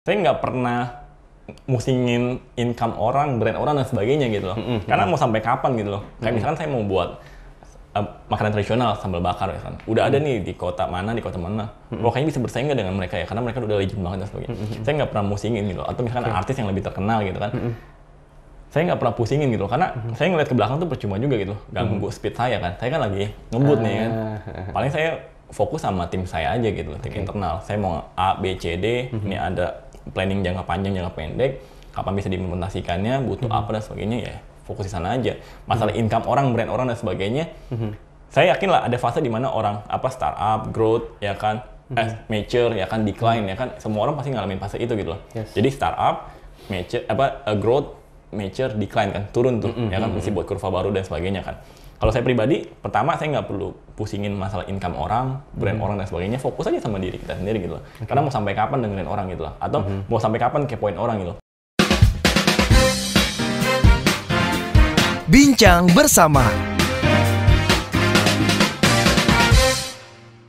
saya nggak pernah musingin income orang, brand orang dan sebagainya gitu loh. Mm-hmm. Karena mau sampai kapan gitu loh. Kayak mm-hmm. misalkan saya mau buat uh, makanan tradisional sambal bakar ya kan. Udah mm-hmm. ada nih di kota mana, di kota mana. Mm-hmm. bisa bersaing nggak dengan mereka ya? Karena mereka udah legend banget dan sebagainya. Mm-hmm. Saya nggak pernah musingin gitu loh. Atau misalkan okay. artis yang lebih terkenal gitu kan. Mm-hmm. Saya nggak pernah pusingin gitu loh, karena hmm saya ngeliat ke belakang tuh percuma juga gitu loh, ganggu mm-hmm. speed saya kan. Saya kan lagi ngebut ah. nih kan. Ah. Paling saya fokus sama tim saya aja gitu loh, tim okay. internal. Saya mau A, B, C, D, hmm ini ada planning jangka panjang, jangka pendek, kapan bisa diimplementasikannya, butuh hmm. apa dan sebagainya ya fokus di sana aja. Masalah hmm. income orang, brand orang dan sebagainya, hmm. saya yakin lah ada fase di mana orang apa startup, growth, ya kan, hmm. eh, mature, ya kan, decline, hmm. ya kan, semua orang pasti ngalamin fase itu gitu loh. Yes. Jadi startup, mature, apa eh, growth, mature, decline kan, turun tuh, hmm. hmm ya kan, hmm, mesti hmm. buat kurva baru dan sebagainya kan. Kalau saya pribadi, pertama saya nggak perlu pusingin masalah income orang, brand hmm. orang dan sebagainya. Fokus aja sama diri kita sendiri gitu loh. Okay. Karena mau sampai kapan dengerin orang gitu loh. Atau hmm. mau sampai kapan kepoin orang gitu loh. Bincang bersama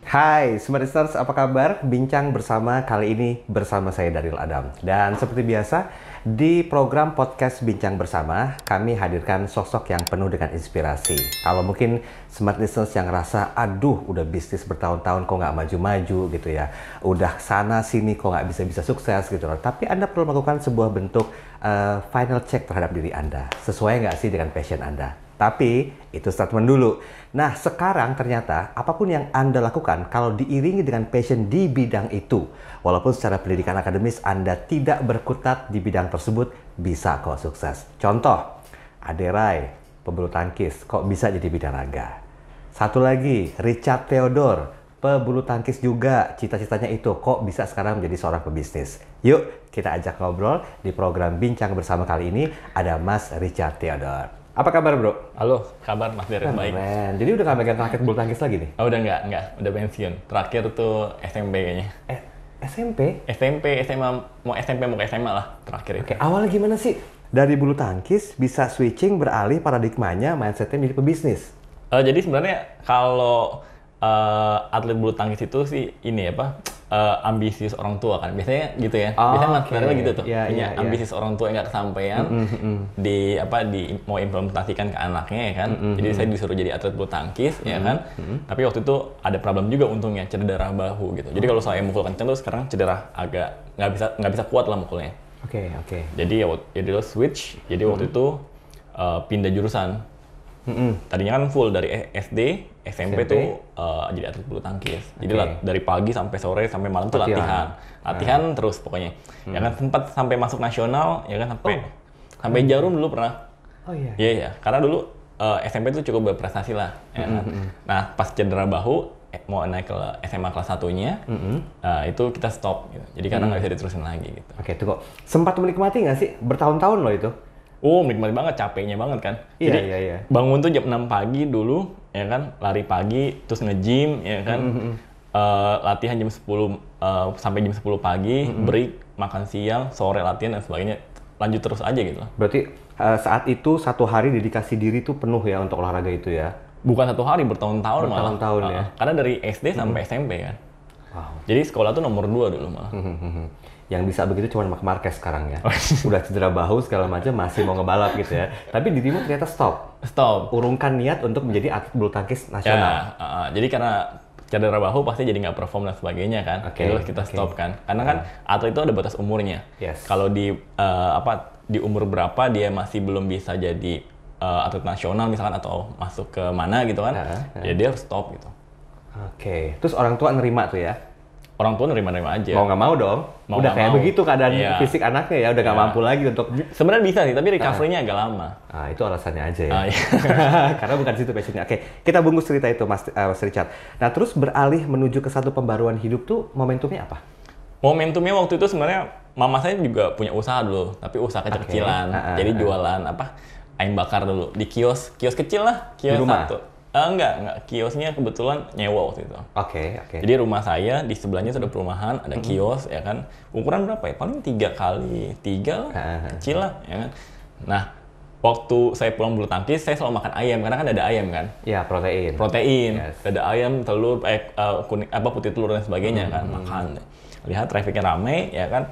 Hai Smartstars, apa kabar? Bincang bersama kali ini bersama saya Daryl Adam. Dan seperti biasa, di program podcast Bincang Bersama, kami hadirkan sosok yang penuh dengan inspirasi. Kalau mungkin smart listeners yang rasa, aduh udah bisnis bertahun-tahun kok nggak maju-maju gitu ya, udah sana-sini kok nggak bisa-bisa sukses gitu loh. Tapi Anda perlu melakukan sebuah bentuk uh, final check terhadap diri Anda. Sesuai nggak sih dengan passion Anda? Tapi itu statement dulu. Nah, sekarang ternyata apapun yang Anda lakukan kalau diiringi dengan passion di bidang itu, walaupun secara pendidikan akademis Anda tidak berkutat di bidang tersebut, bisa kok sukses. Contoh, Aderai, pebulu tangkis, kok bisa jadi bidang bidaraga. Satu lagi, Richard Theodore, pebulu tangkis juga, cita-citanya itu, kok bisa sekarang menjadi seorang pebisnis. Yuk, kita ajak ngobrol di program Bincang Bersama kali ini, ada Mas Richard Theodore. Apa kabar bro? Halo, kabar Mas Derek baik. Man. Jadi udah gak megang raket bulu tangkis lagi nih? Oh udah nggak, nggak. Udah pensiun. Terakhir tuh SMP kayaknya. Eh, SMP? SMP, SMA, mau SMP mau ke SMA lah terakhir itu. Oke, awalnya gimana sih? Dari bulu tangkis bisa switching beralih paradigmanya, mindsetnya menjadi pebisnis? Uh, eh, jadi sebenarnya kalau uh, atlet bulu tangkis itu sih ini apa, uh, eh, ambisi orang tua kan biasanya gitu ya oh, biasanya materialnya gitu tuh yeah, ya, punya yeah, ambisi yeah. orang tua yang nggak kesampaian mm -hmm. di apa di mau implementasikan ke anaknya ya kan mm -hmm. jadi saya disuruh jadi atlet bulu tangkis mm -hmm. ya kan mm -hmm. tapi waktu itu ada problem juga untungnya cedera bahu gitu jadi kalau saya mukul kenceng tuh sekarang cedera agak nggak bisa nggak bisa kuat lah mukulnya oke okay, oke okay. jadi ya jadi lo switch jadi mm -hmm. waktu itu uh, pindah jurusan mm -hmm. tadinya kan full dari eh, SD SMP, SMP tuh uh, jadi atlet bulu tangkis. Okay. Jadi dari pagi sampai sore sampai malam tuh latihan. Latihan, nah. latihan hmm. terus pokoknya. Hmm. Ya kan hmm. sempat sampai masuk nasional, ya kan sampai oh. sampai hmm. jarum dulu pernah. Oh iya. Iya iya, karena dulu uh, eh, SMP tuh cukup berprestasi lah. Ya kan? hmm. hmm, hmm. Nah, pas cedera bahu eh, mau naik ke SMA kelas satunya, mm -hmm. uh, itu kita stop. Gitu. Jadi karena nggak mm. bisa diterusin lagi gitu. Oke, okay, tuh kok sempat menikmati nggak sih bertahun-tahun loh itu? oh menikmati banget capeknya banget kan iya, jadi iya, iya. bangun tuh jam 6 pagi dulu ya kan lari pagi terus nge-gym ya kan mm -hmm. uh, latihan jam 10 uh, eh, sampai jam 10 pagi mm -hmm. break makan siang sore latihan dan sebagainya lanjut terus aja gitu berarti uh, saat itu satu hari dedikasi diri tuh penuh ya untuk olahraga itu ya bukan satu hari bertahun-tahun malah bertahun-tahun uh, ya karena dari SD mm-hmm. sampai mm -hmm. SMP kan wow. jadi sekolah tuh nomor dua dulu malah mm -hmm yang bisa begitu cuma Mark Marquez sekarang ya. Oh, iya. Udah cedera bahu segala macam masih mau ngebalap gitu ya. Tapi di timur ternyata stop. Stop. Urungkan niat untuk menjadi atlet bulu tangkis ya, nasional. Ya, uh, uh, jadi karena cedera bahu pasti jadi nggak perform dan sebagainya kan. Okay, kita okay. stop kan. Karena kan uh. atlet itu ada batas umurnya. Yes. Kalau di uh, apa di umur berapa dia masih belum bisa jadi uh, atlet nasional misalkan atau masuk ke mana gitu kan. Uh, uh. Jadi dia harus stop gitu. Oke. Okay. Terus orang tua nerima tuh ya orang tua nerima-nerima aja. Mau nggak mau dong. Mau udah kayak mau. begitu keadaan yeah. fisik anaknya ya, udah nggak yeah. mampu lagi untuk. Sebenarnya bisa sih, tapi nah. recovery-nya agak lama. Ah itu alasannya aja ya. Ah, iya. Karena bukan situ passionnya. Oke, kita bungkus cerita itu Mas, uh, Mas Richard. Nah terus beralih menuju ke satu pembaruan hidup tuh momentumnya apa? Momentumnya waktu itu sebenarnya mama saya juga punya usaha dulu, tapi usaha kecil-kecilan. Okay. Uh, uh, ah, uh, Jadi ah. jualan apa? Ayam bakar dulu di kios, kios kecil lah, kios di rumah. satu Uh, enggak, enggak. Kiosnya kebetulan nyewa waktu itu. Oke, okay, oke. Okay. Jadi rumah saya di sebelahnya sudah perumahan, ada mm-hmm. kios, ya kan. Ukuran berapa ya? Paling tiga kali tiga lah, uh kecil lah, ya kan. Nah, waktu saya pulang bulu tangkis, saya selalu makan ayam karena kan ada ayam kan. Iya, protein. Protein, yes. ada ayam, telur, eh, eh kuning, apa putih telur dan sebagainya mm-hmm. kan. Makan. Lihat trafficnya ramai, ya kan.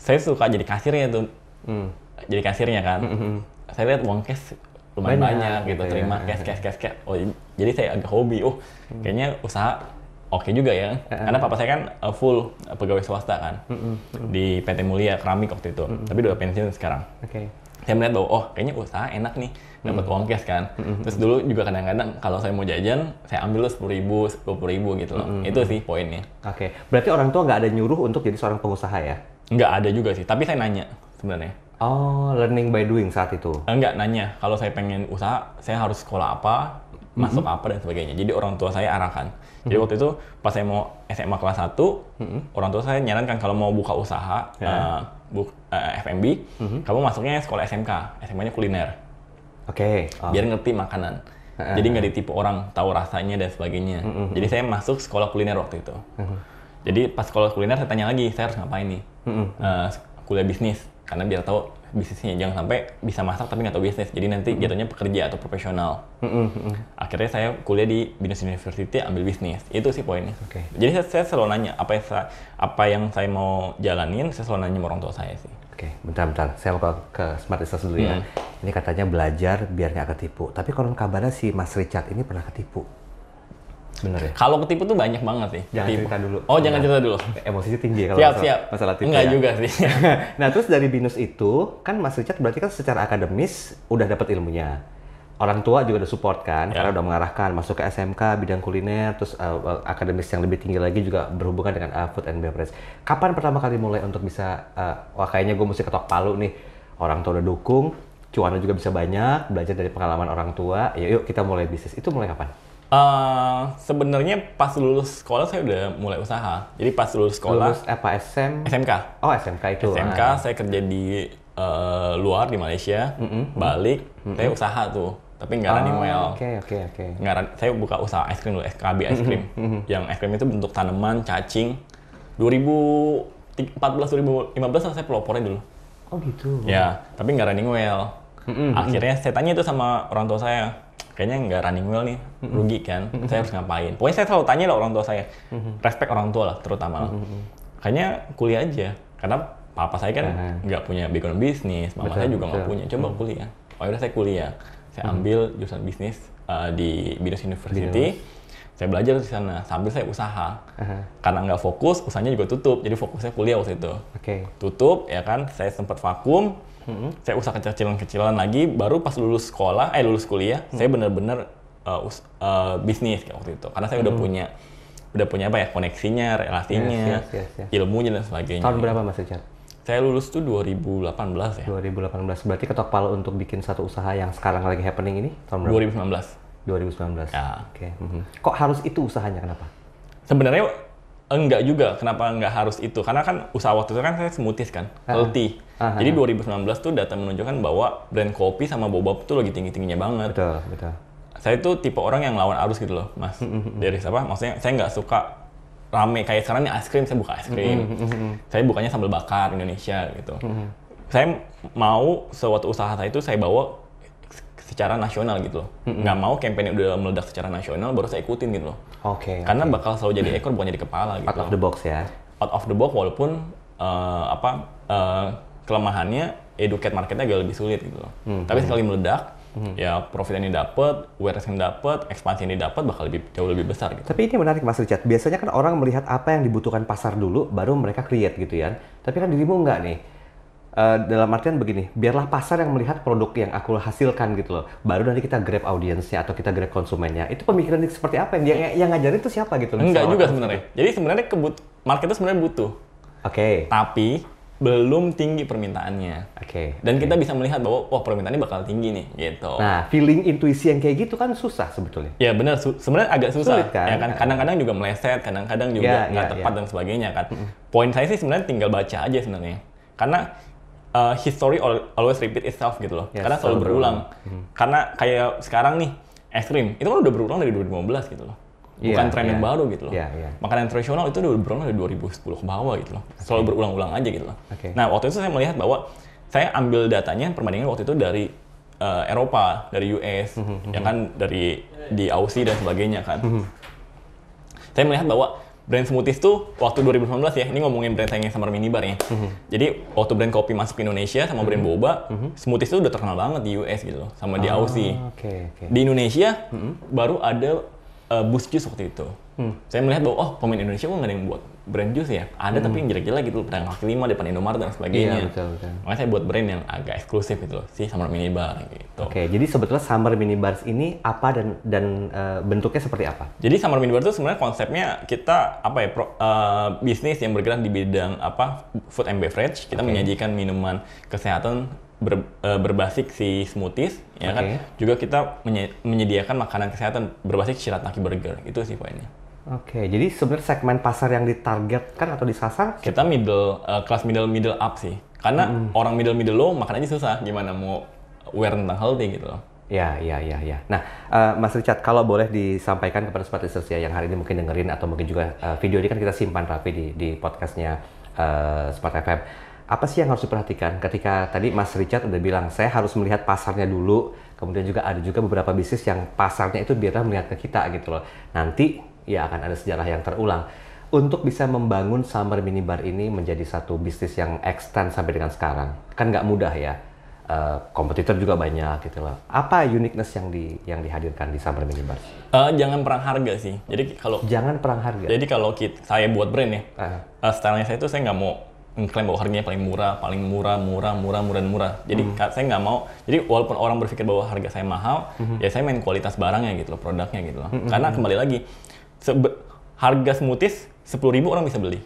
Saya suka jadi kasirnya tuh. Mm. Jadi kasirnya kan. Mm-hmm. Saya lihat uang cash lumayan banyak, banyak gitu, gitu ya, terima cash cash cash cash oh jadi saya agak hobi oh hmm. kayaknya usaha oke okay juga ya eh, eh. karena papa saya kan eh, full pegawai swasta kan hmm, hmm, di PT Mulia keramik waktu itu tapi udah pensiun sekarang okay. saya melihat bahwa oh kayaknya usaha enak nih dapat uang cash kan terus dulu juga kadang-kadang kalau saya mau jajan saya ambil lo sepuluh ribu sepuluh ribu gitu loh itu sih poinnya oke okay. berarti orang tua nggak ada nyuruh untuk jadi seorang pengusaha ya nggak ada juga sih tapi saya nanya sebenarnya Oh, learning by doing saat itu? Enggak, nanya. Kalau saya pengen usaha, saya harus sekolah apa, masuk mm -hmm. apa, dan sebagainya. Jadi orang tua saya arahkan. Jadi mm -hmm. waktu itu pas saya mau SMA kelas 1, mm -hmm. orang tua saya nyarankan kalau mau buka usaha, yeah. Ya. uh, bu uh, eh, FMB, mm -hmm. kamu masuknya sekolah SMK. SMA-nya kuliner. Oke. Okay. Oh. Biar ngerti makanan. Uh -huh. Jadi nggak ditipu orang, tahu rasanya dan sebagainya. Mm -hmm. Jadi saya masuk sekolah kuliner waktu itu. Mm -hmm. Jadi pas sekolah kuliner saya tanya lagi, saya harus ngapain nih? Mm -hmm. uh, kuliah bisnis karena biar tahu bisnisnya jangan sampai bisa masak tapi nggak tahu bisnis jadi nanti mm-hmm. jatuhnya pekerja atau profesional mm-hmm. akhirnya saya kuliah di business university ambil bisnis itu sih poinnya okay. jadi saya, saya selalu nanya apa yang saya, apa yang saya mau jalanin saya selalu nanya sama orang tua saya sih oke okay. bentar bentar saya mau ke, smart business dulu mm-hmm. ya ini katanya belajar biar nggak ketipu tapi kalau kabarnya si mas Richard ini pernah ketipu Bener ya. Kalau ketipu tuh banyak banget sih. Jangan ketipu. cerita dulu. Oh, jangan cerita dulu. Eh, emosinya tinggi ya kalau siap, masalah, siap. masalah tipu. Enggak ya. juga sih. nah, terus dari binus itu kan Mas Richard berarti kan secara akademis udah dapat ilmunya. Orang tua juga udah support kan, ya. karena udah mengarahkan masuk ke SMK bidang kuliner, terus uh, akademis yang lebih tinggi lagi juga berhubungan dengan uh, food and beverage. Kapan pertama kali mulai untuk bisa, uh, wah kayaknya gue mesti ketok palu nih, orang tua udah dukung, cuannya juga bisa banyak, belajar dari pengalaman orang tua, ya yuk kita mulai bisnis. Itu mulai kapan? Uh, sebenarnya pas lulus sekolah saya udah mulai usaha. Jadi pas lulus sekolah. Lulus apa SM? SMK. Oh SMK itu. SMK ah. saya kerja di uh, luar di Malaysia. Mm -hmm. Balik mm -hmm. saya usaha tuh. Tapi nggak oh, running well. Oke oke oke. Okay. Nggak saya buka usaha es krim dulu SKB es krim. Mm -hmm. Yang es krim itu bentuk tanaman cacing. 2014 2015 saya pelopornya dulu. Oh gitu. Ya tapi nggak running well. Mm -hmm. Akhirnya saya tanya itu sama orang tua saya kayaknya nggak running well nih rugi kan saya harus ngapain pokoknya saya selalu tanya lah orang tua saya respect orang tua lah terutama mm kayaknya kuliah aja karena papa saya kan nah. nggak punya background bisnis mama betul, saya juga nggak punya coba mm kuliah oh udah saya kuliah saya ambil jurusan bisnis uh, di Binus University Binus. saya belajar di sana sambil saya usaha uh karena nggak fokus usahanya juga tutup jadi fokusnya kuliah waktu itu okay. tutup ya kan saya sempat vakum hmm. saya usaha kecil-kecilan lagi baru pas lulus sekolah eh lulus kuliah hmm. saya bener-bener uh, us, uh, bisnis kayak waktu itu karena saya hmm. udah punya udah punya apa ya koneksinya relasinya yes, yes, yes, yes. ilmunya dan sebagainya tahun berapa mas Richard saya lulus tuh 2018 ya 2018 berarti ketok palu untuk bikin satu usaha yang sekarang lagi happening ini tahun berapa 2019 2019 ya. oke okay. mm -hmm. kok harus itu usahanya kenapa sebenarnya Enggak juga, kenapa enggak harus itu? Karena kan usaha waktu itu kan saya smoothies kan, ah, healthy. Uh, ah, tea. uh, uh, Jadi 2019 ah. tuh data menunjukkan bahwa brand kopi sama boba tuh lagi tinggi-tingginya banget. Betul, betul. Saya tuh tipe orang yang lawan arus gitu loh, Mas. Hmm, hmm, hmm, Dari siapa? Maksudnya saya nggak suka rame kayak sekarang nih es krim saya buka es krim. saya bukannya sambal bakar Indonesia gitu. saya mau suatu usaha saya itu saya bawa secara nasional gitu loh. Nggak mau campaign udah meledak secara nasional baru saya ikutin gitu loh. Oke. Okay, Karena okay. bakal selalu jadi ekor bukan jadi kepala gitu. Out of the box ya. Out of the box walaupun uh, apa uh, kelemahannya educate marketnya agak lebih sulit gitu loh. Mm-hmm. Tapi hmm. sekali meledak hmm. ya profit yang didapat, awareness yang didapat, ekspansi yang didapat bakal lebih jauh lebih besar gitu. Tapi ini menarik Mas Richard. Biasanya kan orang melihat apa yang dibutuhkan pasar dulu baru mereka create gitu ya. Tapi kan dirimu enggak nih. Eh, dalam artian begini, biarlah pasar yang melihat produk yang aku hasilkan gitu loh. Baru nanti kita grab audiensnya atau kita grab konsumennya. Itu pemikiran seperti apa yang yang, yang ngajarin itu siapa gitu loh? Enggak juga sebenarnya. Gitu. Jadi sebenarnya kebut market itu sebenarnya butuh. Oke. Okay. Tapi belum tinggi permintaannya. Oke. Okay, Dan okay. kita bisa melihat bahwa wah permintaannya bakal tinggi nih gitu. Nah, feeling intuisi yang kayak gitu kan susah sebetulnya. Ya benar, su sebenarnya agak susah. Sulit kan? Ya kan nah. kadang-kadang juga meleset, kadang-kadang juga ya, nggak yeah, yeah, tepat yeah. dan sebagainya kan. Poin saya sih sebenarnya tinggal baca aja sebenarnya. Karena uh, history always repeat itself gitu loh. Yes, karena selalu berulang. berulang. Hmm. Karena kayak sekarang nih es krim itu kan udah berulang dari 2015 gitu loh. Iya, Bukan yeah, tren yeah. Iya. baru gitu loh. Yeah, yeah. Makanan tradisional itu udah berulang dari 2010 ke bawah gitu loh. Selalu berulang-ulang aja gitu loh. Okay. Nah, waktu itu saya melihat bahwa saya ambil datanya perbandingan waktu itu dari uh, Eropa, dari US, mm -hmm. ya kan dari di Aussie dan sebagainya kan. Mm -hmm. Saya melihat bahwa brand smoothies tuh waktu 2019 ya, ini ngomongin brand saingnya Summer Minibar ya. Mm -hmm. Jadi waktu brand kopi masuk ke Indonesia sama mhm. brand boba, mm -hmm. smoothies tuh udah terkenal banget di US gitu loh, sama di ah, Aussie. Okay, okay. Di Indonesia mm -hmm. baru ada uh, Boost Juice waktu itu. Hmm. Saya melihat bahwa oh pemain Indonesia kok nggak ada yang buat brand juice ya. Ada hmm. tapi yang jelek-jelek gitu loh, kaki lima depan Indomaret dan sebagainya. Iya, betul, betul. Makanya saya buat brand yang agak eksklusif gitu loh, si Summer Minibar gitu. Oke, okay, jadi sebetulnya Summer Minibars ini apa dan dan uh, bentuknya seperti apa? Jadi Summer Minibar itu sebenarnya konsepnya kita apa ya pro, uh, bisnis yang bergerak di bidang apa food and beverage, kita okay. menyajikan minuman kesehatan ber, uh, eh, berbasis si smoothies ya okay. kan juga kita menyediakan makanan kesehatan berbasis shirataki burger itu sih poinnya Oke, okay, jadi sebenarnya segmen pasar yang ditargetkan atau disasar kita middle uh, kelas middle middle up sih. Karena hmm. orang middle middle low makan aja susah gimana mau aware tentang healthy gitu loh. Ya, ya, ya, ya. Nah, uh, Mas Richard, kalau boleh disampaikan kepada sepatu research ya yang hari ini mungkin dengerin atau mungkin juga uh, video ini kan kita simpan rapi di, di podcastnya uh, Smart FM apa sih yang harus diperhatikan ketika tadi Mas Richard udah bilang saya harus melihat pasarnya dulu kemudian juga ada juga beberapa bisnis yang pasarnya itu biar melihat ke kita gitu loh nanti ya akan ada sejarah yang terulang untuk bisa membangun Summer Minibar ini menjadi satu bisnis yang extend sampai dengan sekarang kan nggak mudah ya Uh, kompetitor juga banyak gitu loh. Apa uniqueness yang di yang dihadirkan di Summer Minibar? Uh, jangan perang harga sih. Jadi kalau jangan perang harga. Jadi kalau kita, saya buat brand ya, uh. uh, stylenya saya itu saya nggak mau mengklaim bahwa harganya paling murah, paling murah, murah, murah, murah, dan murah. Jadi mm. saya nggak mau. Jadi walaupun orang berpikir bahwa harga saya mahal, hmm ya saya main kualitas barangnya gitu loh, produknya gitu loh. hmm Karena hmm, kembali hmm. lagi, sebe- harga smoothies sepuluh ribu orang bisa beli,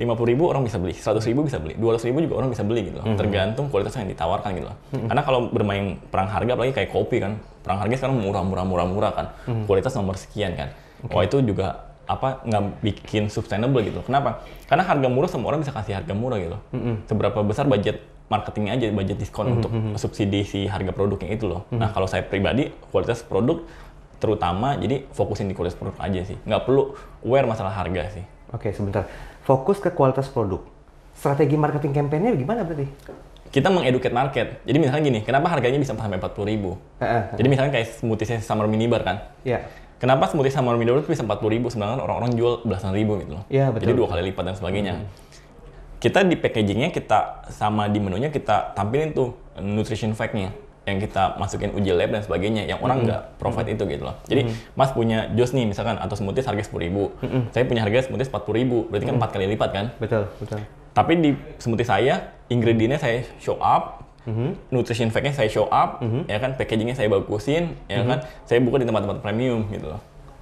lima puluh ribu orang bisa beli, seratus ribu bisa beli, dua ratus ribu juga orang bisa beli gitu loh. Mm-hmm. Tergantung kualitas yang ditawarkan gitu loh. Mm-hmm. Karena kalau bermain perang harga, apalagi kayak kopi kan, perang harga sekarang murah, murah, murah, murah kan, mm-hmm. kualitas nomor sekian kan. Okay. Oh itu juga apa nggak bikin sustainable gitu. Kenapa? Karena harga murah semua orang bisa kasih harga murah gitu. Mm -hmm. Seberapa besar budget marketingnya aja, budget diskon mm -hmm. untuk subsidi si harga produknya itu loh. Mm -hmm. Nah kalau saya pribadi kualitas produk terutama jadi fokusin di kualitas produk aja sih. Nggak perlu aware masalah harga sih. Oke okay, sebentar. Fokus ke kualitas produk. Strategi marketing campaignnya gimana berarti? kita mengeduket market. Jadi misalnya gini, kenapa harganya bisa sampai 40 ribu? Uh, uh, uh. Jadi misalnya kayak smoothie summer minibar kan? Iya. Yeah Kenapa smoothie sama minum itu bisa 40 ribu, sebenarnya orang-orang jual belasan ribu gitu loh. Iya, betul. Jadi dua kali lipat dan sebagainya. Hmm. Kita di packagingnya kita sama di menunya kita tampilin tuh nutrition factnya yang kita masukin uji lab dan sebagainya yang orang hmm. nggak mm -hmm. profit -hmm. itu gitu loh. Jadi -hmm. Mas punya jus nih misalkan atau smoothie harga sepuluh ribu, -hmm. saya punya harga smoothie empat ribu, berarti kan hmm. empat kali lipat kan? Betul betul. Tapi di smoothie saya ingredientnya saya show up, mm-hmm. nutrition fact-nya saya show up, mm-hmm. ya kan packagingnya saya bagusin, ya mm-hmm. kan saya buka di tempat-tempat premium gitu loh.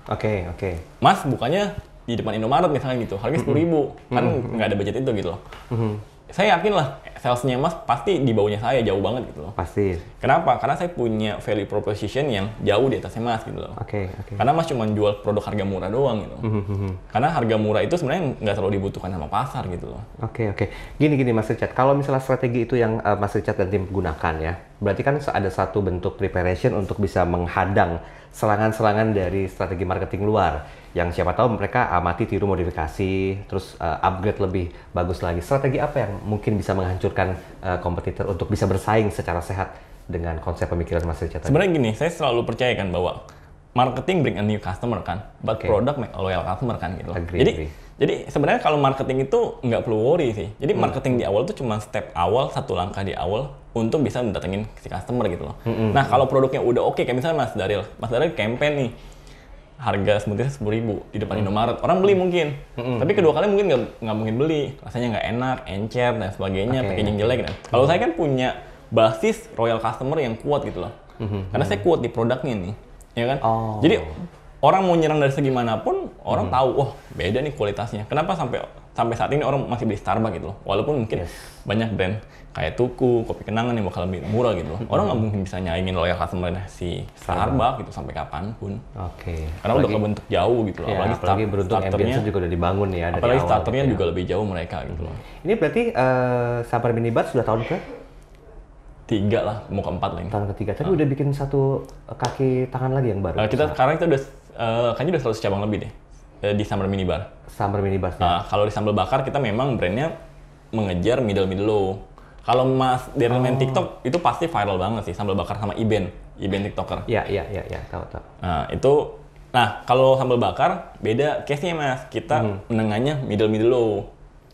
Oke okay, oke. Okay. Mas bukannya di depan Indomaret misalnya gitu, harganya mm-hmm. sepuluh mm-hmm. ribu, kan mm-hmm. nggak ada budget itu gitu loh. Mm-hmm. Saya yakin lah salesnya mas pasti di bawahnya saya jauh banget gitu loh. Pasti. Kenapa? Karena saya punya value proposition yang jauh di atasnya mas gitu loh. Oke. Okay, okay. Karena mas cuma jual produk harga murah doang gitu. Mm Karena harga murah itu sebenarnya nggak terlalu dibutuhkan sama pasar gitu loh. Oke okay, oke. Okay. Gini gini mas Richard, kalau misalnya strategi itu yang uh, mas Richard dan tim gunakan ya, berarti kan ada satu bentuk preparation untuk bisa menghadang serangan-serangan dari strategi marketing luar yang siapa tahu mereka amati tiru modifikasi terus uh, upgrade lebih bagus lagi strategi apa yang mungkin bisa menghancurkan menghancurkan uh, kompetitor untuk bisa bersaing secara sehat dengan konsep pemikiran Mas Richard. Sebenarnya gini, saya selalu percaya kan bahwa marketing bring a new customer kan, but okay. product make a loyal customer kan gitu. Agree, jadi agree. jadi sebenarnya kalau marketing itu nggak perlu worry sih. Jadi hmm. marketing di awal itu cuma step awal, satu langkah di awal untuk bisa mendatengin si customer gitu loh. Hmm, hmm, nah, hmm. kalau produknya udah oke okay, kayak misalnya Mas Daryl, Mas Daryl campaign nih harga semuanya sepuluh ribu di depan hmm. Indomaret orang beli hmm. mungkin hmm. tapi kedua kali mungkin nggak mungkin beli rasanya nggak enak encer dan sebagainya okay. packaging jelek dan kalau hmm. saya kan punya basis royal customer yang kuat gitu loh hmm. hmm karena hmm. saya kuat di produknya nih ya kan oh. jadi orang mau nyerang dari segi manapun orang hmm. tahu wah oh, beda nih kualitasnya kenapa sampai sampai saat ini orang masih beli Starbucks gitu loh. Walaupun mungkin yes. banyak brand kayak Tuku, Kopi Kenangan yang bakal lebih murah gitu loh. Orang nggak mungkin bisa nyaingin loyal customer si Starbucks, gitu sampai kapanpun. Oke. Okay. Karena apalagi, udah kebentuk jauh gitu loh. Ya, apalagi, apalagi beruntung ambience juga udah dibangun ya dari Apalagi starternya gitu ya. juga lebih jauh mereka gitu loh. Ini berarti uh, Sabar Minibat sudah tahun ke? tiga lah mau keempat lah ini. tahun ketiga tapi uh. udah bikin satu kaki tangan lagi yang baru uh, kita nah. sekarang kita udah uh, kayaknya udah 100 cabang lebih deh Eh, di sambal minibar. Sambal minibar. Nah, kalau di sambal bakar kita memang brandnya mengejar middle middle low. Kalau Mas dari oh. main TikTok itu pasti viral banget sih sambal bakar sama Iben, Iben TikToker. Iya iya iya ya, tahu tahu. Nah itu Nah, kalau sambal bakar beda case-nya mas. Kita hmm. menengahnya middle middle low.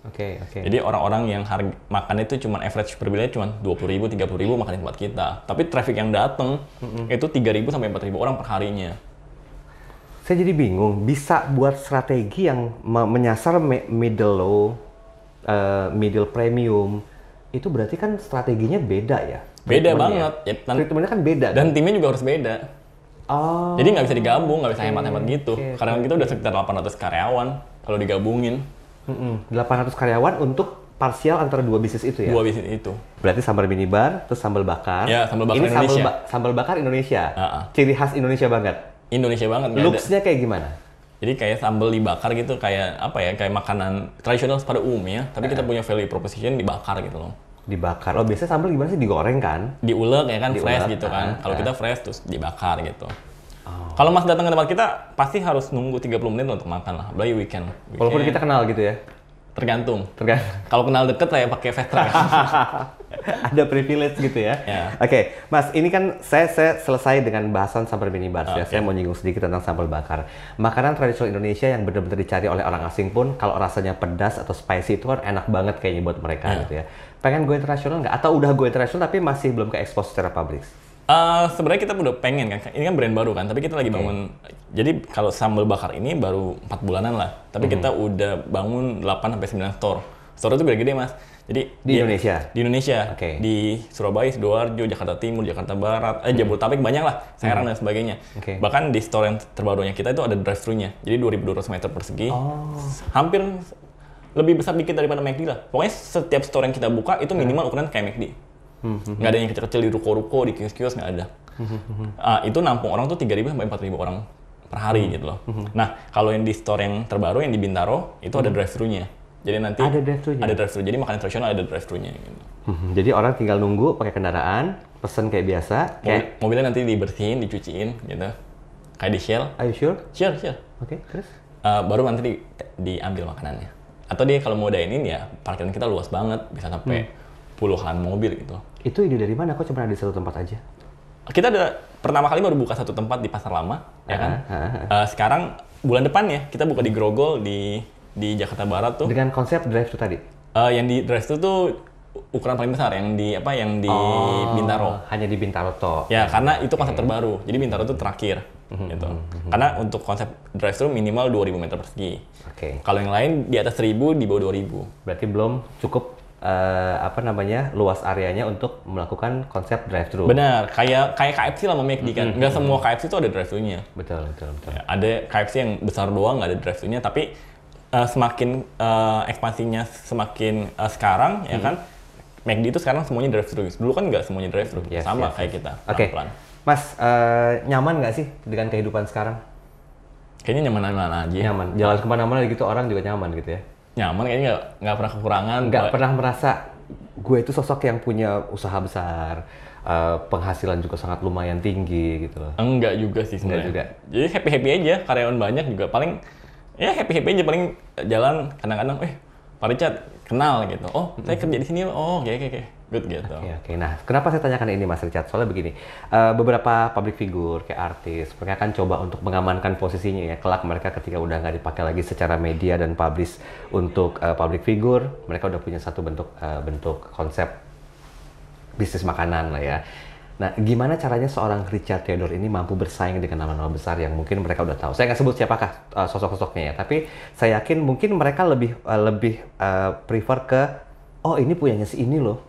Oke okay, oke. Okay. Jadi orang-orang yang harga makannya itu cuma average per bill cuma dua puluh ribu tiga puluh ribu makan buat kita. Tapi traffic yang datang hmm. itu tiga ribu sampai empat ribu orang perharinya saya jadi bingung bisa buat strategi yang menyasar middle low, uh, middle premium itu berarti kan strateginya beda ya? Beda banget. Ya, treatmentnya kan beda. Dan kan? timnya juga harus beda. Oh. Jadi nggak bisa digabung, nggak bisa hemat-hemat gitu. Okay, Karena okay. kita udah sekitar 800 karyawan kalau digabungin. Mm 800 karyawan untuk parsial antara dua bisnis itu ya? Dua bisnis itu. Berarti sambal minibar, terus sambal bakar. Ya, sambal bakar Ini Indonesia. Sambal, ba sambal bakar Indonesia. Uh -uh. Ciri khas Indonesia banget. Indonesia banget. Looksnya kayak gimana? Jadi kayak sambal dibakar gitu, kayak apa ya, kayak makanan tradisional pada umum ya. tapi kita punya value proposition dibakar gitu loh. Dibakar. Oh, biasanya sambal gimana sih? Digoreng kan? Diulek ya kan, Di fresh gitu kan. Ah, Kalau ya. kita fresh terus dibakar gitu. Oh. Kalau Mas datang ke tempat kita, pasti harus nunggu 30 menit untuk makan lah, apalagi weekend. weekend. Walaupun kita kenal gitu ya? Tergantung. Tergantung. Kalau kenal deket lah ya pakai fast track. ada privilege gitu ya. Yeah. Oke, okay. Mas, ini kan saya saya selesai dengan bahasan sambal mini bar. okay. ya. Saya mau nyinggung sedikit tentang sambal bakar. Makanan tradisional Indonesia yang benar-benar dicari oleh orang asing pun kalau rasanya pedas atau spicy itu kan enak banget kayaknya buat mereka yeah. gitu ya. Pengen go internasional nggak? Atau udah go internasional tapi masih belum ke ekspos secara publik? Uh, sebenarnya kita udah pengen kan, ini kan brand baru kan, tapi kita lagi bangun. Jadi kalau sambal bakar ini baru empat bulanan lah, tapi mm -hmm. kita udah bangun 8 sampai 9 store. Store itu gede-gede mas. Jadi di, di Indonesia. Di Indonesia. Okay. Di Surabaya, Sidoarjo, Jakarta Timur, Jakarta Barat, eh hmm. Jabodetabek banyak lah, hmm. Serang hmm. dan sebagainya. Okay. Bahkan di store yang terbarunya kita itu ada drive thru-nya. Jadi 2200 meter persegi. Oh. Hampir lebih besar dikit daripada McD lah. Pokoknya setiap store yang kita buka itu hmm. minimal ukuran kayak McD. Hmm. Gak ada yang kecil-kecil di ruko-ruko, di kios-kios nggak ada. Hmm. Uh, itu nampung orang tuh 3.000 sampai 4.000 orang per hari hmm. gitu loh. Hmm. Nah, kalau yang di store yang terbaru yang di Bintaro itu hmm. ada drive thru-nya. Jadi nanti ada drive thru Ada drive thru. Jadi makanan tradisional ada drive thru-nya gitu. Mhm. jadi orang tinggal nunggu pakai kendaraan, pesan kayak biasa, kayak mobilnya nanti dibersihin, dicuciin gitu. Kayak di Shell. Are you sure? Sure, sure. Oke, okay, terus uh, baru nanti di, diambil makanannya. Atau dia kalau mau dainin ya parkiran kita luas banget, bisa sampai hmm. puluhan mobil gitu. Itu ide dari mana? Kok cuma ada di satu tempat aja? Kita ada pertama kali baru buka satu tempat di pasar lama, ya kan? Uh, -huh. uh, sekarang bulan depan ya kita buka di Grogol di di Jakarta Barat tuh. Dengan konsep drive thru tadi. Uh, yang di drive thru tuh ukuran paling besar yang di apa yang di oh, Bintaro. Hanya di Bintaro toh. Ya, karena itu konsep terbaru. Jadi Bintaro tuh terakhir mm-hmm. gitu. hmm Karena untuk konsep drive thru minimal 2000 meter persegi. Oke. Okay. Kalau yang lain di atas 1000 di bawah 2000. Berarti belum cukup uh, apa namanya luas areanya untuk melakukan konsep drive thru. Benar, kayak kayak KFC lah memang kan. Mm-hmm. nggak mhm. semua KFC itu ada drive thru-nya. Betul, betul, betul. Ya, ada KFC yang besar doang nggak ada drive thru-nya, tapi uh, semakin uh, ekspansinya semakin uh, sekarang ya hmm. ya kan McD itu sekarang semuanya drive thru. Dulu kan nggak semuanya drive thru. Yes, Sama yes, kayak yes. kita. Oke. Okay. Mas, uh, nyaman nggak sih dengan kehidupan sekarang? Kayaknya nyaman-nyaman aja. Nyaman. Jalan kemana-mana gitu orang juga nyaman gitu ya. Nyaman kayaknya nggak nggak pernah kekurangan. Nggak pernah merasa gue itu sosok yang punya usaha besar, uh, penghasilan juga sangat lumayan tinggi gitu loh. Enggak juga sih sebenarnya. Enggak juga. Jadi happy happy aja, karyawan banyak juga paling ya happy happy aja paling jalan kadang-kadang eh Pak Richard kenal gitu oh saya kerja di sini oh oke okay, oke okay, good gitu oke okay, okay. nah kenapa saya tanyakan ini Mas Richard soalnya begini uh, beberapa public figure kayak artis mereka kan coba untuk mengamankan posisinya ya kelak mereka ketika udah nggak dipakai lagi secara media dan publish untuk uh, public figure mereka udah punya satu bentuk uh, bentuk konsep bisnis makanan lah ya Nah, gimana caranya seorang Richard Theodore ini mampu bersaing dengan nama-nama besar yang mungkin mereka udah tahu? Saya nggak sebut siapakah uh, sosok-sosoknya ya, tapi saya yakin mungkin mereka lebih uh, lebih uh, prefer ke oh ini punyanya si ini loh,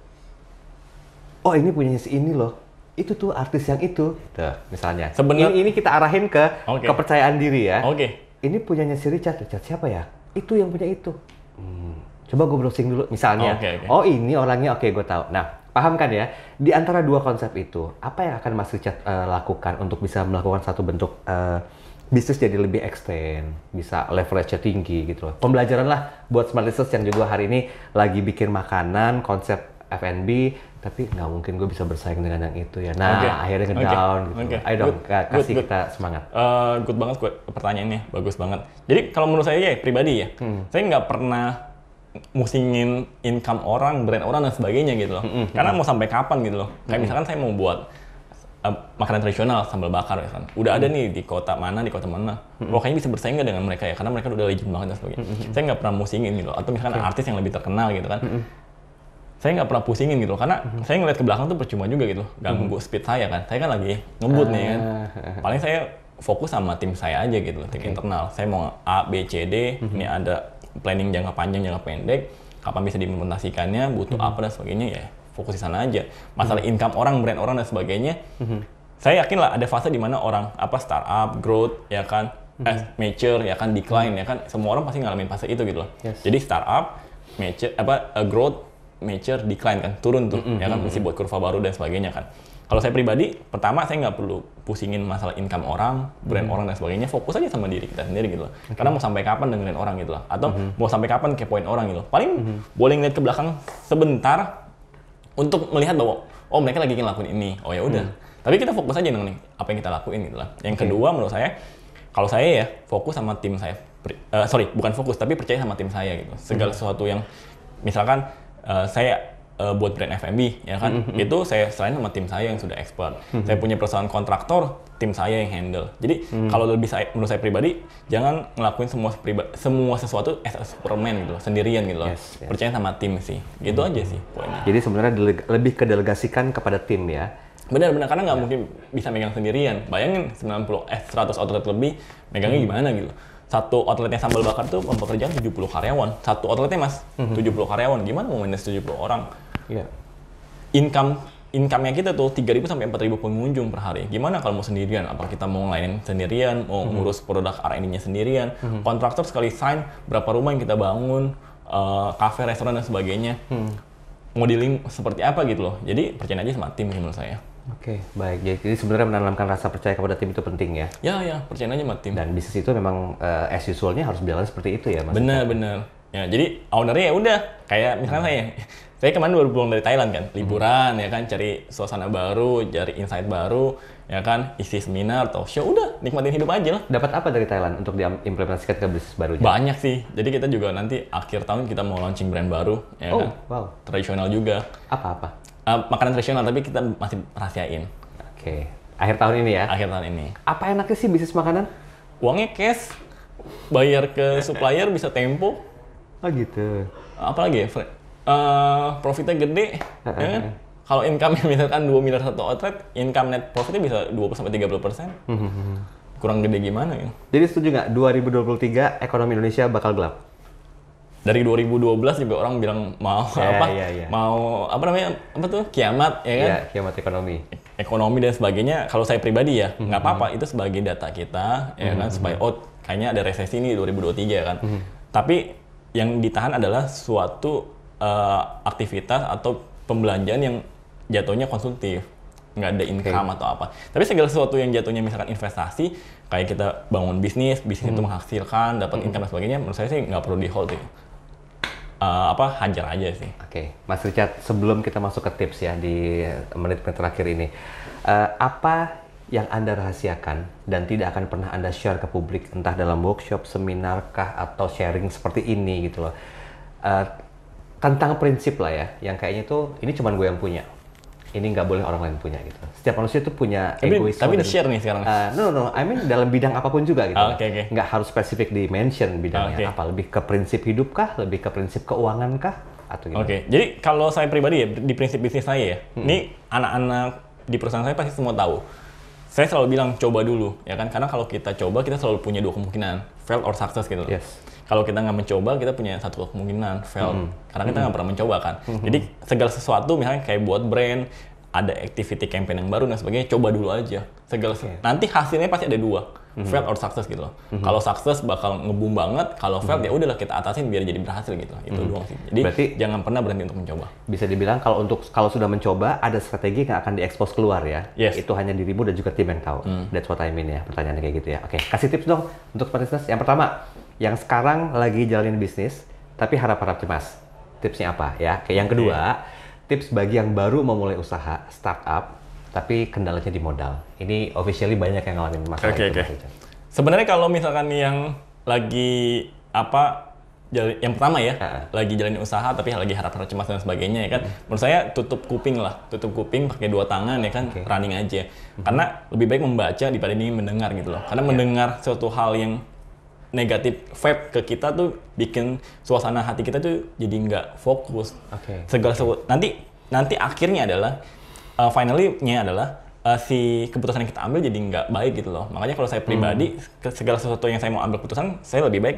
oh ini punyanya si ini loh, itu tuh artis yang itu, tuh, misalnya. Sebenarnya ini, ini kita arahin ke okay. kepercayaan diri ya. Oke. Okay. Ini punyanya si Richard, Richard siapa ya? Itu yang punya itu. Hmm. Coba gue browsing dulu, misalnya. Okay, okay. Oh ini orangnya, oke okay, gue tahu. Nah Paham kan ya? Di antara dua konsep itu, apa yang akan Mas Richard uh, lakukan untuk bisa melakukan satu bentuk uh, bisnis jadi lebih extend, bisa leverage-nya tinggi gitu loh. Pembelajaran lah buat smart listeners yang juga hari ini lagi bikin makanan, konsep F&B, tapi nggak mungkin gue bisa bersaing dengan yang itu ya. Nah, okay. akhirnya ngedown okay. gitu. Okay. Ayo dong, good. kasih good, kita semangat. Uh, good banget gue pertanyaannya, bagus banget. Jadi kalau menurut saya ya pribadi ya, hmm. saya nggak pernah musingin income orang, brand orang dan sebagainya gitu loh. Mm-hmm. Karena mau sampai kapan gitu loh. Kayak mm-hmm. misalkan saya mau buat uh, makanan tradisional sambal bakar ya kan Udah mm-hmm. ada nih di kota mana, di kota mana. Mm-hmm. Wah, bisa bersaing nggak dengan mereka ya? Karena mereka udah legend banget dan sebagainya. Mm-hmm. Saya nggak pernah musingin gitu loh. Atau misalkan okay. artis yang lebih terkenal gitu kan. Mm-hmm. Saya nggak pernah pusingin gitu loh. Karena mm-hmm. saya ngeliat ke belakang tuh percuma juga gitu loh. Ganggu mm-hmm. speed saya kan. Saya kan lagi ngebut uh. nih kan. Ah. Paling saya fokus sama tim saya aja gitu loh, tim okay. internal. Saya mau A, B, C, D, mm-hmm. ini ada planning jangka panjang, jangka pendek, kapan bisa diimplementasikannya, butuh hmm. apa dan sebagainya ya fokus di sana aja. Masalah hmm. income orang, brand orang dan sebagainya, hmm. saya yakin lah ada fase di mana orang apa startup, growth ya kan, hmm. eh, mature ya kan, decline hmm. ya kan, semua orang pasti ngalamin fase itu gitu loh. Yes. Jadi startup, mature apa uh, growth, mature, decline kan, turun tuh hmm. ya kan, mhm, mesti mhm. buat kurva baru dan sebagainya kan. Kalau saya pribadi, pertama saya nggak perlu pusingin masalah income orang, brand hmm. orang dan sebagainya, fokus aja sama diri kita sendiri gitu loh. Okay. Karena mau sampai kapan dengerin orang gitu loh. Atau hmm. mau sampai kapan kepoin orang gitu loh. Paling hmm. boleh ngeliat ke belakang sebentar untuk melihat bahwa oh mereka lagi ngelakuin ini. Oh ya udah. Hmm. Tapi kita fokus aja dengan apa yang kita lakuin gitu loh. Yang okay. kedua menurut saya kalau saya ya fokus sama tim saya. Uh, sorry, bukan fokus tapi percaya sama tim saya gitu. Segala hmm. sesuatu yang misalkan uh, saya uh, buat brand F&B ya kan mm-hmm. itu saya selain sama tim saya yang sudah expert mm-hmm. saya punya perusahaan kontraktor tim saya yang handle jadi mm-hmm. kalau lebih saya, menurut saya pribadi jangan ngelakuin semua priba, semua sesuatu as a superman gitu sendirian gitu loh yes, yes. percaya sama tim sih gitu mm-hmm. aja sih poinnya jadi sebenarnya delega- lebih kedelegasikan kepada tim ya benar-benar karena nggak ya. mungkin bisa megang sendirian bayangin 90 eh 100 outlet lebih megangnya hmm. gimana gitu satu outletnya sambal bakar tuh pekerjaan 70 karyawan satu outletnya mas hmm. 70 karyawan gimana mau manage 70 orang Iya. Income income-nya kita tuh 3.000 sampai 4.000 pengunjung per hari. Gimana kalau mau sendirian? Apa kita mau ngelainin sendirian, mau mm -hmm. ngurus produk R&D-nya sendirian, mm -hmm. kontraktor sekali sign berapa rumah yang kita bangun, uh, restoran dan sebagainya. Mm. Modeling seperti apa gitu loh. Jadi percaya aja sama tim menurut saya. Oke, okay, baik. Jadi sebenarnya menanamkan rasa percaya kepada tim itu penting ya. Ya, ya, percaya aja sama tim. Dan bisnis itu memang uh, as usualnya harus berjalan seperti itu ya, Mas. Benar, benar. Ya, jadi ownernya ya udah kayak misalnya hmm. saya saya kemarin baru pulang dari Thailand kan, hmm. liburan hmm. ya kan, cari suasana baru, cari insight baru, ya kan, isi seminar atau show udah nikmatin hidup aja lah. Dapat apa dari Thailand untuk diimplementasikan ke bisnis barunya? Banyak sih. Jadi kita juga nanti akhir tahun kita mau launching brand baru, ya oh, kan. Wow. Tradisional juga. Apa-apa? Uh, makanan tradisional tapi kita masih rahasiain. Oke. Okay. Akhir tahun ini ya? Akhir tahun ini. Apa enaknya sih bisnis makanan? Uangnya cash, bayar ke supplier bisa tempo. Oh gitu. Apalagi ya? uh, profitnya gede, uh ya kan? Kalau income misalkan 2 miliar satu outlet, income net profitnya bisa 20 sampai 30 persen. Hmm, hmm, hmm. Kurang gede gimana ya? Jadi setuju nggak 2023 ekonomi Indonesia bakal gelap? Dari 2012 juga orang bilang mau yeah, apa? Yeah, yeah. Mau apa namanya? Apa tuh? Kiamat ya kan? Yeah, kiamat ekonomi ekonomi dan sebagainya kalau saya pribadi ya nggak mm -hmm. apa-apa itu sebagai data kita ya mm -hmm. kan supaya oh kayaknya ada resesi nih 2023 ya kan mm -hmm. tapi yang ditahan adalah suatu uh, aktivitas atau pembelanjaan yang jatuhnya konsumtif nggak ada income okay. atau apa. Tapi segala sesuatu yang jatuhnya misalkan investasi, kayak kita bangun bisnis, bisnis hmm. itu menghasilkan, dapat hmm. income dan sebagainya, menurut saya sih nggak perlu di hold sih. Uh, apa hajar aja sih. Oke, okay. Mas Richard, sebelum kita masuk ke tips ya di menit-menit terakhir ini, uh, apa yang Anda rahasiakan dan tidak akan pernah Anda share ke publik, entah dalam workshop, seminarkah atau sharing seperti ini gitu loh. Uh, tentang prinsip lah ya, yang kayaknya tuh ini cuma gue yang punya. Ini nggak boleh orang lain punya gitu. Setiap manusia tuh punya tapi, egoisme. Tapi dan, share nih sekarang. Uh, no, no, I mean dalam bidang apapun juga gitu. oh, ah, Okay, Nggak harus spesifik di mention bidangnya ah, okay. apa. Lebih ke prinsip hidup kah? Lebih ke prinsip keuangan kah? Atau gitu. Oke, okay. jadi kalau saya pribadi ya, di prinsip bisnis saya ya, hmm. ini anak-anak di perusahaan saya pasti semua tahu saya selalu bilang coba dulu ya kan karena kalau kita coba kita selalu punya dua kemungkinan fail or success gitu yes. kalau kita nggak mencoba kita punya satu kemungkinan fail mm -hmm. karena kita nggak mm -hmm. pernah mencoba kan mm -hmm. jadi segala sesuatu misalnya kayak buat brand ada activity campaign yang baru dan sebagainya, coba dulu aja. Segala okay. Iya. nanti hasilnya pasti ada dua, mm-hmm. fail or success gitu loh. Mm-hmm. Kalau success bakal ngebum banget, kalau fail mm-hmm. ya udahlah kita atasin biar jadi berhasil gitu. Itu mm-hmm. doang sih. Jadi Berarti, jangan pernah berhenti untuk mencoba. Bisa dibilang kalau untuk kalau sudah mencoba ada strategi yang akan diekspos keluar ya. Yes. Itu hanya dirimu dan juga tim yang tahu. Mm. That's what I mean ya. Pertanyaannya kayak gitu ya. Oke, kasih tips dong untuk partners. Yang pertama, yang sekarang lagi jalanin bisnis tapi harap-harap cemas. Tipsnya apa ya? Kayak yang kedua, yeah tips bagi yang baru memulai usaha startup tapi kendalanya di modal. Ini officially banyak yang ngalamin masalah okay, itu. Okay. Sebenarnya kalau misalkan yang lagi apa yang pertama ya, uh. lagi jalanin usaha tapi lagi harap-harap cemas dan sebagainya ya kan. Hmm. Menurut saya tutup kuping lah, tutup kuping pakai dua tangan ya kan, okay. running aja. Hmm. Karena lebih baik membaca daripada ini mendengar gitu loh. Karena yeah. mendengar suatu hal yang negatif vibe ke kita tuh bikin suasana hati kita tuh jadi nggak fokus. Oke. Okay. Segala okay. nanti nanti akhirnya adalah uh, finally-nya adalah uh, si keputusan yang kita ambil jadi nggak baik gitu loh. Makanya kalau saya pribadi hmm. segala sesuatu yang saya mau ambil keputusan, saya lebih baik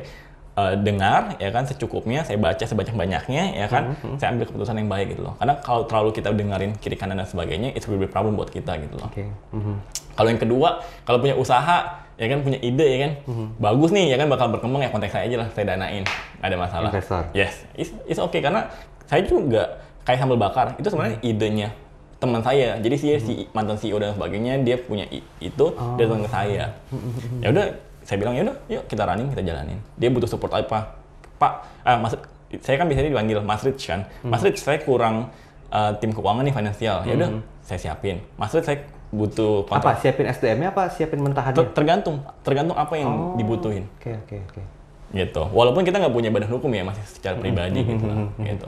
uh, dengar ya kan secukupnya, saya baca sebanyak-banyaknya ya kan, hmm. hmm. saya ambil keputusan yang baik gitu loh. Karena kalau terlalu kita dengerin kiri kanan dan sebagainya, itu lebih problem buat kita gitu loh. Okay. Hmm, hmm. Kalau yang kedua, kalau punya usaha ya kan punya ide ya kan hmm. bagus nih ya kan bakal berkembang ya konteks saya aja lah saya danain ada masalah investor yes is is okay karena saya juga kayak sambal bakar itu sebenarnya hmm. idenya teman saya jadi sih hmm. si mhm. mantan CEO dan sebagainya dia punya itu oh. dia datang ke saya mhm, mhm, ya udah saya bilang ya udah yuk kita running kita jalanin dia butuh support apa pak ah, maksud saya kan biasanya dipanggil Mas Rich kan hmm. Mas Rich saya kurang uh, tim keuangan nih finansial ya udah hmm. saya siapin Mas Rich saya butuh apa siapin SDM-nya apa siapin mentahannya Ter tergantung tergantung apa yang oh, dibutuhin oke okay, oke okay, oke okay. gitu walaupun kita nggak punya badan hukum ya masih secara hmm, pribadi mm -hmm. gitu hmm, hmm, gitu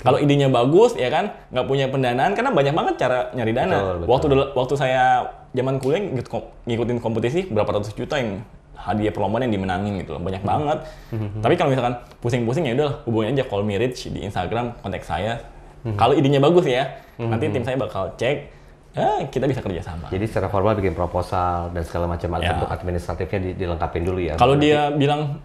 kalau idenya bagus ya kan nggak punya pendanaan karena banyak banget cara nyari dana betul, betul. waktu waktu saya zaman kuliah ngikutin kompetisi berapa ratus juta yang hadiah perlombaan yang dimenangin gitu loh banyak mm -hmm. banget tapi kalau misalkan pusing-pusing ya udah hubungin aja call me rich di Instagram kontak saya kalau idenya bagus ya nanti tim saya bakal cek eh, kita bisa kerja sama. Jadi secara formal bikin proposal dan segala macam ya. bentuk administratifnya dilengkapin dulu ya. Kalau dia bilang,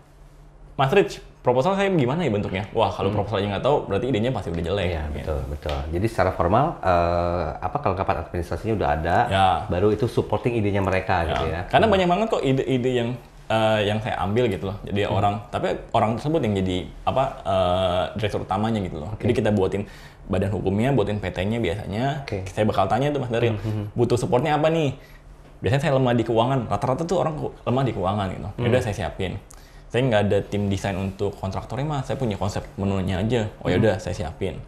Mas Rich, proposal saya gimana ya bentuknya? Wah, kalau hmm. proposalnya nggak tahu, berarti idenya pasti udah jelek. Iya, gitu. betul, ya. betul. Jadi secara formal, uh, apa kelengkapan administrasinya udah ada, ya. baru itu supporting idenya mereka ya. gitu ya. Karena hmm. banyak banget kok ide-ide yang uh, yang saya ambil gitu loh. Jadi hmm. orang, tapi orang tersebut yang jadi apa uh, direktur utamanya gitu loh. Okay. Jadi kita buatin badan hukumnya, buatin PT-nya biasanya. Okay. Saya bakal tanya tuh Mas Daryl, mm hmm, -hmm. butuh supportnya apa nih? Biasanya saya lemah di keuangan, rata-rata tuh orang lemah di keuangan gitu. Mm. Udah saya siapin. Saya nggak ada tim desain untuk kontraktornya mas, saya punya konsep menunya aja. Oh ya udah, mm. saya siapin.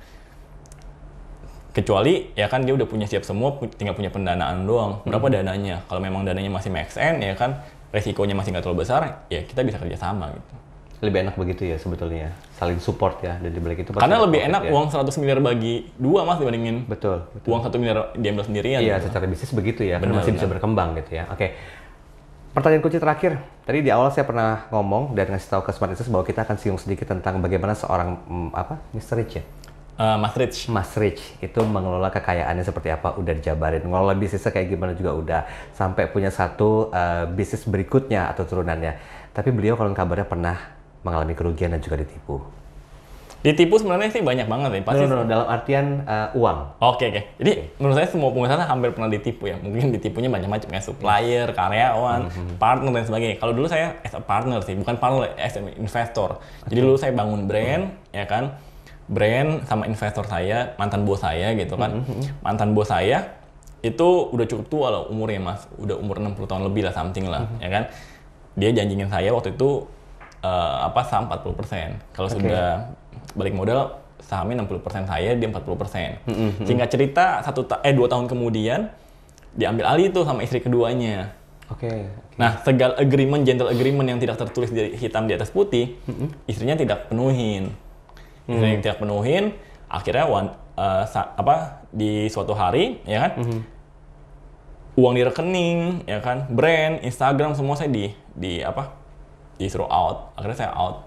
Kecuali ya kan dia udah punya siap semua, tinggal punya pendanaan doang. Hmm. Berapa mm. dananya? Kalau memang dananya masih max ya kan, resikonya masih nggak terlalu besar, ya kita bisa kerjasama gitu lebih enak begitu ya sebetulnya ya. saling support ya dan di balik itu karena lebih enak ya. uang 100 miliar bagi dua mas dibandingin betul, betul. uang satu miliar diambil sendirian iya gitu. secara bisnis begitu ya benar, masih benar. bisa berkembang gitu ya oke okay. pertanyaan kunci terakhir tadi di awal saya pernah ngomong dan ngasih tahu ke Smart bahwa kita akan singgung sedikit tentang bagaimana seorang mm, apa Mr. Rich ya Uh, Mas Rich. Mas Rich itu mengelola kekayaannya seperti apa udah dijabarin. mengelola bisnisnya kayak gimana juga udah. Sampai punya satu uh, bisnis berikutnya atau turunannya. Tapi beliau kalau kabarnya pernah mengalami kerugian dan juga ditipu? Ditipu sebenarnya sih banyak banget ya. Pasti no, no, no, dalam artian uh, uang. Oke, okay, oke. Okay. Jadi okay. menurut saya semua pengusaha hampir pernah ditipu ya. Mungkin ditipunya banyak macam ya, supplier, karyawan, mm -hmm. partner dan sebagainya. Kalau dulu saya as a partner sih, bukan partner, as an investor. Okay. Jadi dulu saya bangun brand, mm -hmm. ya kan. Brand sama investor saya, mantan bos saya gitu kan. Mm -hmm. Mantan bos saya itu udah cukup tua loh umurnya mas. Udah umur 60 tahun lebih lah something lah, mm -hmm. ya kan. Dia janjiin saya waktu itu uh, apa saham 40%. Kalau okay. sudah balik modal sahamnya 60% saya dia 40%. Mm -hmm. Singkat cerita satu ta eh dua tahun kemudian diambil alih itu sama istri keduanya. Oke. Okay, okay. Nah, segala agreement, gentle agreement yang tidak tertulis di hitam di atas putih, mm -hmm. istrinya tidak penuhin. Istrinya mm. tidak penuhin, akhirnya one, uh, apa di suatu hari, ya kan? Mm -hmm. Uang di rekening, ya kan? Brand, Instagram semua saya di di apa? disuruh out akhirnya saya out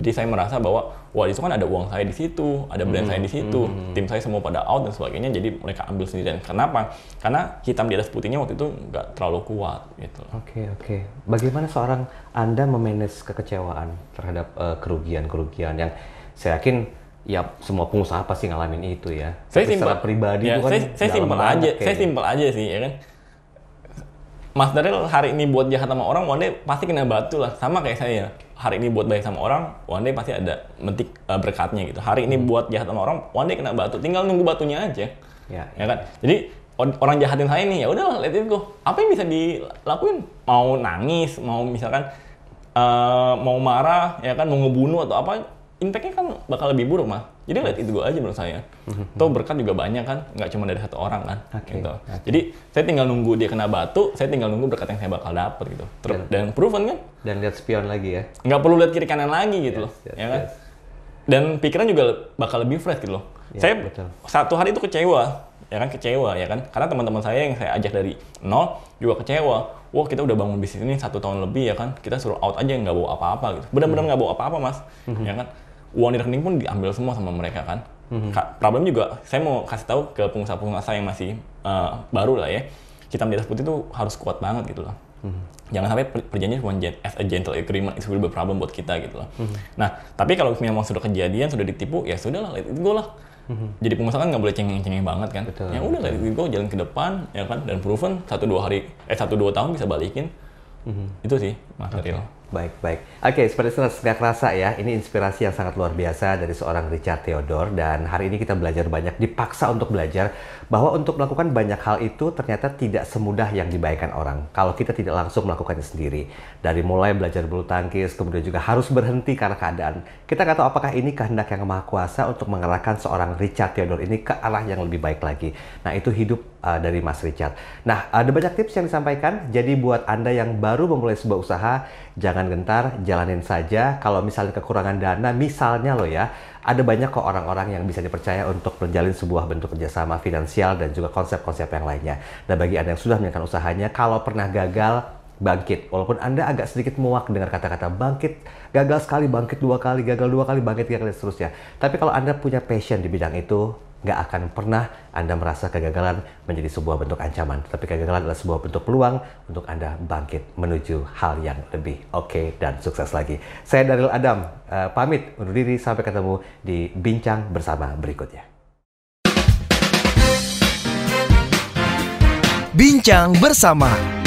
jadi saya merasa bahwa wah itu kan ada uang saya di situ, ada brand -hmm. saya di hmm. situ, -hmm. tim saya semua pada out dan sebagainya. Jadi mereka ambil sendirian. Kenapa? Karena hitam di atas putihnya waktu itu nggak terlalu kuat gitu. Oke okay, oke. Okay. Bagaimana seorang anda memanage kekecewaan terhadap eh, kerugian-kerugian yang saya yakin ya semua pengusaha pasti ngalamin itu ya. Saya Tapi simpel pribadi ya, kan saya, saya simpel aja, saya simpel aja sih ya kan. Mas Daryl hari ini buat jahat sama orang, one day pasti kena batu lah. Sama kayak saya, hari ini buat baik sama orang, one day pasti ada mentik uh, eh, berkatnya gitu. Hari ini hmm. buat jahat sama orang, one day kena batu. Tinggal nunggu batunya aja. Ya, ya kan? Jadi orang jahatin saya nih, ya udahlah, let it go. Apa yang bisa dilakuin? Mau nangis, mau misalkan uh, mau marah, ya kan, mau ngebunuh atau apa, impactnya kan bakal lebih buruk mah. Jadi lihat itu gue aja menurut saya. Tuh berkat juga banyak kan, nggak cuma dari satu orang kan. Okay. Gitu. Okay. Jadi saya tinggal nunggu dia kena batu, saya tinggal nunggu berkat yang saya bakal dapet gitu. Ter dan, dan proven kan. Dan lihat spion lagi ya. Nggak perlu lihat kiri kanan lagi gitu yes, loh, yes, ya kan. Yes. Dan pikiran juga bakal lebih fresh gitu loh. Yeah, saya betul. satu hari itu kecewa, ya kan kecewa ya kan. Karena teman-teman saya yang saya ajak dari nol juga kecewa. Wah kita udah bangun bisnis ini satu tahun lebih ya kan, kita suruh out aja nggak bawa apa-apa gitu. Benar-benar hmm. nggak hmm. bawa apa-apa mas, hmm. ya kan uang di rekening pun diambil semua sama mereka kan. Mm-hmm. Problem juga, saya mau kasih tahu ke pengusaha-pengusaha yang masih uh, baru lah ya, kita di atas putih itu harus kuat banget gitu loh. Mm-hmm. Jangan sampai perjanjian cuma as a gentle agreement itu will be problem buat kita gitu loh. Mm-hmm. Nah, tapi kalau memang sudah kejadian, sudah ditipu, ya sudah let it go lah. Mm-hmm. Jadi pengusaha kan nggak boleh cengeng-cengeng banget kan. Betul, ya udah let it go, jalan ke depan, ya kan, dan proven satu dua hari, eh satu dua tahun bisa balikin. Mm-hmm. Itu sih material. Okay. Baik, baik. Oke, seperti sudah kerasa ya, ini inspirasi yang sangat luar biasa dari seorang Richard Theodore dan hari ini kita belajar banyak, dipaksa untuk belajar bahwa untuk melakukan banyak hal itu ternyata tidak semudah yang dibayangkan orang kalau kita tidak langsung melakukannya sendiri. Dari mulai belajar bulu tangkis, kemudian juga harus berhenti karena keadaan. Kita nggak tahu apakah ini kehendak yang maha kuasa untuk mengarahkan seorang Richard Theodore ini ke arah yang lebih baik lagi. Nah, itu hidup uh, dari Mas Richard. Nah, ada banyak tips yang disampaikan. Jadi buat Anda yang baru memulai sebuah usaha, jangan gentar, jalanin saja. Kalau misalnya kekurangan dana, misalnya loh ya, ada banyak kok orang-orang yang bisa dipercaya untuk menjalin sebuah bentuk kerjasama finansial dan juga konsep-konsep yang lainnya. Dan nah, bagi Anda yang sudah menjalankan usahanya, kalau pernah gagal, bangkit. Walaupun Anda agak sedikit muak dengan kata-kata bangkit, gagal sekali, bangkit dua kali, gagal dua kali, bangkit tiga kali, seterusnya. Tapi kalau Anda punya passion di bidang itu, nggak akan pernah Anda merasa kegagalan menjadi sebuah bentuk ancaman. Tapi kegagalan adalah sebuah bentuk peluang untuk Anda bangkit menuju hal yang lebih oke okay dan sukses lagi. Saya Daryl Adam, uh, pamit undur diri. Sampai ketemu di Bincang Bersama berikutnya. Bincang Bersama